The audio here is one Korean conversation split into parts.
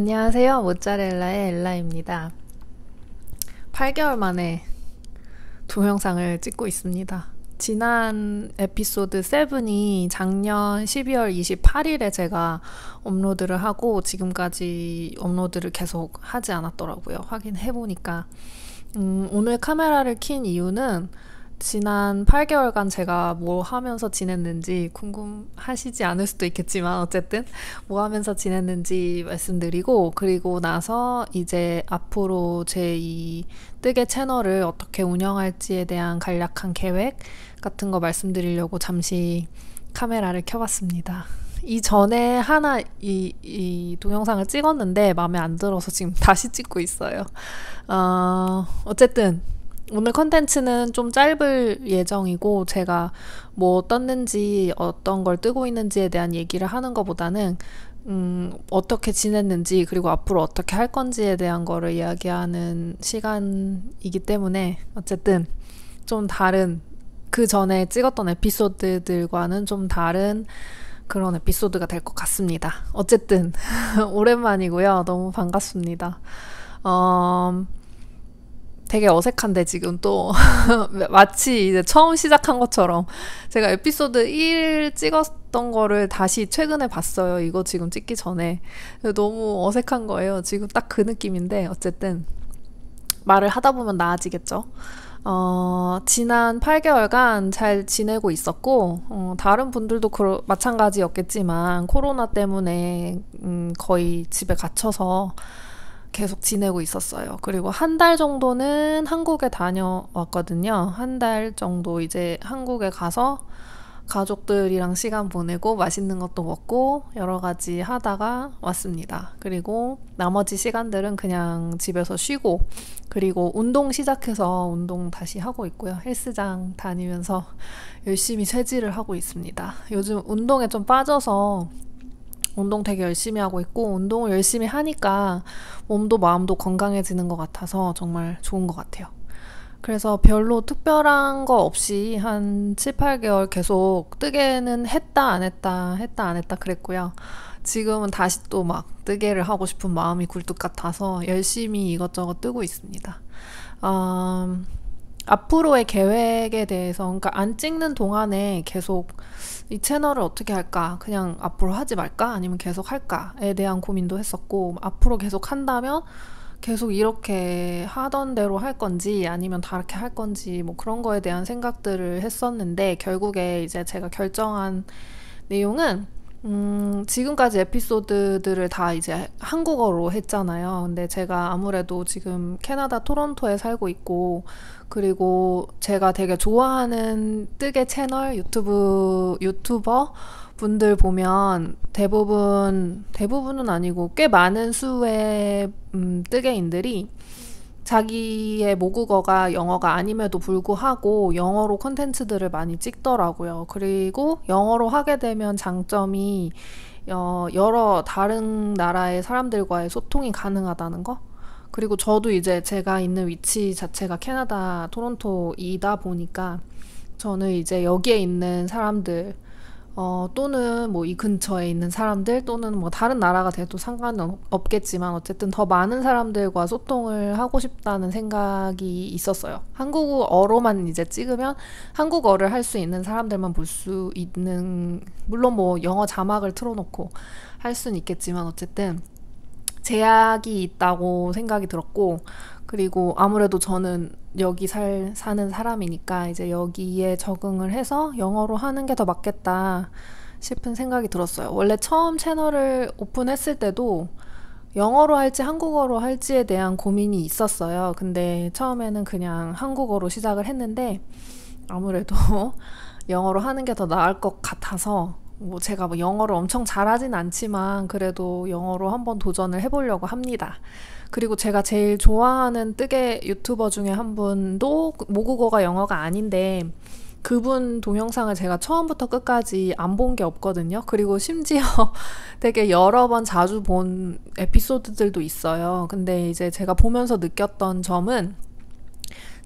안녕하세요. 모짜렐라의 엘라입니다. 8개월 만에 동영상을 찍고 있습니다. 지난 에피소드 7이 작년 12월 28일에 제가 업로드를 하고 지금까지 업로드를 계속 하지 않았더라고요. 확인해보니까. 음, 오늘 카메라를 킨 이유는 지난 8개월간 제가 뭐 하면서 지냈는지 궁금하시지 않을 수도 있겠지만 어쨌든 뭐 하면서 지냈는지 말씀드리고 그리고 나서 이제 앞으로 제 이 뜨개 채널을 어떻게 운영할지에 대한 간략한 계획 같은 거 말씀드리려고 잠시 카메라를 켜봤습니다. 이전에 하나 이, 이 동영상을 찍었는데 마음에 안 들어서 지금 다시 찍고 있어요. 어, 어쨌든 오늘 컨텐츠는 좀 짧을 예정이고 제가 뭐 떴는지 어떤 걸 뜨고 있는지에 대한 얘기를 하는 것보다는 음, 어떻게 지냈는지 그리고 앞으로 어떻게 할 건지에 대한 거를 이야기하는 시간이기 때문에 어쨌든 좀 다른 그 전에 찍었던 에피소드들과는 좀 다른 그런 에피소드가 될 것 같습니다. 어쨌든 오랜만이고요. 너무 반갑습니다. 어... 되게 어색한데 지금 또 마치 이제 처음 시작한 것처럼 제가 에피소드 1 찍었던 거를 다시 최근에 봤어요. 이거 지금 찍기 전에 너무 어색한 거예요. 지금 딱 그 느낌인데 어쨌든 말을 하다 보면 나아지겠죠. 어, 지난 8개월간 잘 지내고 있었고, 어, 다른 분들도 그러, 마찬가지였겠지만, 코로나 때문에, 음, 거의 집에 갇혀서, 계속 지내고 있었어요. 그리고 한 달 정도는 한국에 다녀왔거든요. 한 달 정도 이제 한국에 가서 가족들이랑 시간 보내고 맛있는 것도 먹고 여러 가지 하다가 왔습니다. 그리고 나머지 시간들은 그냥 집에서 쉬고 그리고 운동 시작해서 운동 다시 하고 있고요. 헬스장 다니면서 열심히 체질을 하고 있습니다. 요즘 운동에 좀 빠져서 운동 되게 열심히 하고 있고 운동을 열심히 하니까 몸도 마음도 건강해지는 것 같아서 정말 좋은 것 같아요. 그래서 별로 특별한 거 없이 한 7, 8개월 계속 뜨개는 했다 안 했다 했다 안 했다 그랬고요. 지금은 다시 또 막 뜨개를 하고 싶은 마음이 굴뚝 같아서 열심히 이것저것 뜨고 있습니다. 음, 앞으로의 계획에 대해서 그러니까 안 찍는 동안에 계속 이 채널을 어떻게 할까 그냥 앞으로 하지 말까 아니면 계속 할까에 대한 고민도 했었고 앞으로 계속 한다면 계속 이렇게 하던 대로 할 건지 아니면 다르게 할 건지 뭐 그런 거에 대한 생각들을 했었는데 결국에 이제 제가 결정한 내용은 음, 지금까지 에피소드들을 다 이제 한국어로 했잖아요. 근데 제가 아무래도 지금 캐나다 토론토에 살고 있고, 그리고 제가 되게 좋아하는 뜨개 채널 유튜브, 유튜버 분들 보면 대부분, 대부분은 아니고 꽤 많은 수의 음, 뜨개인들이 자기의 모국어가 영어가 아님에도 불구하고 영어로 콘텐츠들을 많이 찍더라고요. 그리고 영어로 하게 되면 장점이 어, 여러 다른 나라의 사람들과의 소통이 가능하다는 거? 그리고 저도 이제 제가 있는 위치 자체가 캐나다 토론토이다 보니까 저는 이제 여기에 있는 사람들 어, 또는 뭐 이 근처에 있는 사람들 또는 뭐 다른 나라가 돼도 상관은 없겠지만 어쨌든 더 많은 사람들과 소통을 하고 싶다는 생각이 있었어요. 한국어로만 이제 찍으면 한국어를 할 수 있는 사람들만 볼 수 있는 물론 뭐 영어 자막을 틀어놓고 할 수는 있겠지만 어쨌든 제약이 있다고 생각이 들었고 그리고 아무래도 저는 여기 살, 사는 사람이니까 이제 여기에 적응을 해서 영어로 하는 게 더 맞겠다 싶은 생각이 들었어요. 원래 처음 채널을 오픈했을 때도 영어로 할지 한국어로 할지에 대한 고민이 있었어요. 근데 처음에는 그냥 한국어로 시작을 했는데 아무래도 영어로 하는 게 더 나을 것 같아서 뭐 제가 뭐 영어를 엄청 잘하진 않지만 그래도 영어로 한번 도전을 해보려고 합니다. 그리고 제가 제일 좋아하는 뜨개 유튜버 중에 한 분도 모국어가 영어가 아닌데 그분 동영상을 제가 처음부터 끝까지 안 본 게 없거든요. 그리고 심지어 되게 여러 번 자주 본 에피소드들도 있어요. 근데 이제 제가 보면서 느꼈던 점은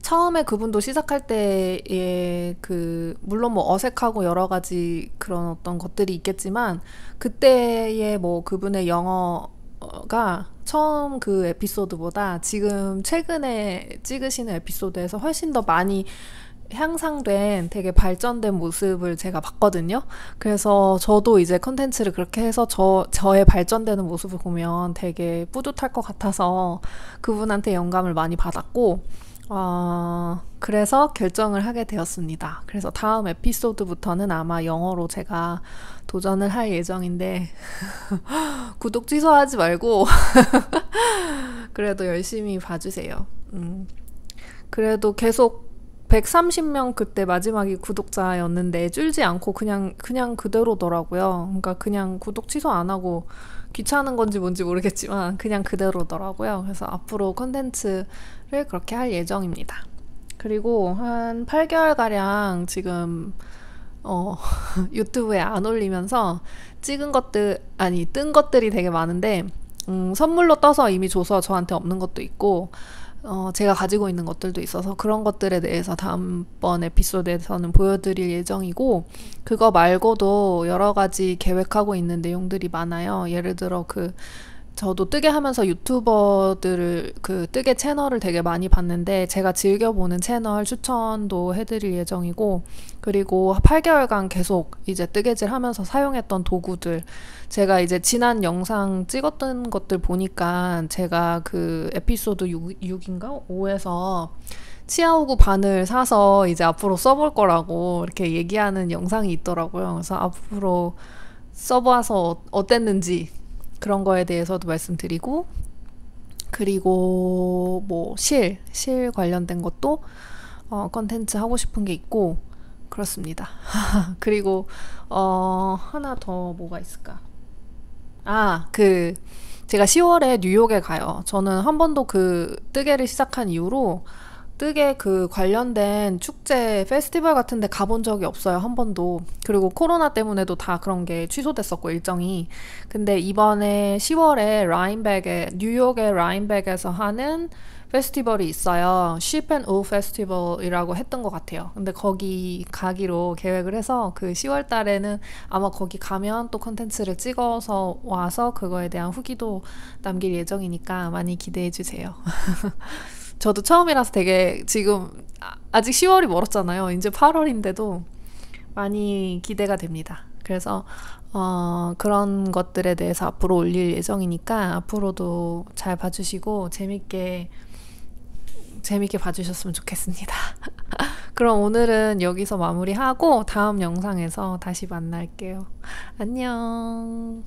처음에 그분도 시작할 때에그 물론 뭐 어색하고 여러 가지 그런 어떤 것들이 있겠지만 그때의 뭐 그분의 영어가 처음 그 에피소드보다 지금 최근에 찍으시는 에피소드에서 훨씬 더 많이 향상된 되게 발전된 모습을 제가 봤거든요. 그래서 저도 이제 컨텐츠를 그렇게 해서 저, 저의 발전되는 모습을 보면 되게 뿌듯할 것 같아서 그분한테 영감을 많이 받았고, 어, 그래서 결정을 하게 되었습니다. 그래서 다음 에피소드부터는 아마 영어로 제가 도전을 할 예정인데, 구독 취소하지 말고, 그래도 열심히 봐주세요. 음, 그래도 계속 130명 그때 마지막이 구독자였는데 줄지 않고 그냥 그냥 그대로더라고요. 그러니까 그냥 구독 취소 안 하고 귀찮은 건지 뭔지 모르겠지만 그냥 그대로더라고요. 그래서 앞으로 컨텐츠를 그렇게 할 예정입니다. 그리고 한 8개월가량 지금 어, 유튜브에 안 올리면서 찍은 것들, 아니, 뜬 것들이 되게 많은데, 음, 선물로 떠서 이미 줘서 저한테 없는 것도 있고, 어, 제가 가지고 있는 것들도 있어서 그런 것들에 대해서 다음번 에피소드에서는 보여드릴 예정이고, 그거 말고도 여러 가지 계획하고 있는 내용들이 많아요. 예를 들어 그, 저도 뜨게 하면서 유튜버들을 그뜨게 채널을 되게 많이 봤는데 제가 즐겨보는 채널 추천도 해드릴 예정이고 그리고 8개월간 계속 이제 뜨개질 하면서 사용했던 도구들 제가 이제 지난 영상 찍었던 것들 보니까 제가 그 에피소드 6, 6인가 5에서 치아오구 바늘 사서 이제 앞으로 써볼 거라고 이렇게 얘기하는 영상이 있더라고요. 그래서 앞으로 써봐서 어, 어땠는지 그런 거에 대해서도 말씀드리고 그리고 뭐 실, 실 관련된 것도 어, 컨텐츠 하고 싶은 게 있고 그렇습니다. 그리고 어, 하나 더 뭐가 있을까? 아, 그 제가 10월에 뉴욕에 가요. 저는 한 번도 그 뜨개를 시작한 이후로 뜨게그 관련된 축제 페스티벌 같은 데 가본 적이 없어요. 한 번도. 그리고 코로나 때문에도 다 그런 게 취소됐었고 일정이. 근데 이번에 10월에 라인백에 뉴욕의 라인백에서 하는 페스티벌이 있어요. s h e 페스티벌이라고 했던 것 같아요. 근데 거기 가기로 계획을 해서 그 10월 달에는 아마 거기 가면 또 컨텐츠를 찍어서 와서 그거에 대한 후기도 남길 예정이니까 많이 기대해 주세요. 저도 처음이라서 되게 지금 아, 아직 10월이 멀었잖아요. 이제 8월인데도 많이 기대가 됩니다. 그래서 어, 그런 것들에 대해서 앞으로 올릴 예정이니까 앞으로도 잘 봐주시고 재밌게 재밌게 봐주셨으면 좋겠습니다. 그럼 오늘은 여기서 마무리하고 다음 영상에서 다시 만날게요. 안녕.